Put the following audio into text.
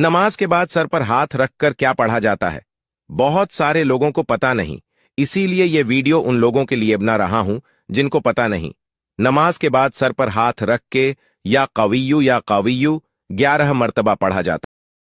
नमाज के बाद सर पर हाथ रखकर क्या पढ़ा जाता है बहुत सारे लोगों को पता नहीं इसीलिए ये वीडियो उन लोगों के लिए बना रहा हूं जिनको पता नहीं नमाज के बाद सर पर हाथ रख के या कवियु या कवियु ग्यारह मरतबा पढ़ा जाता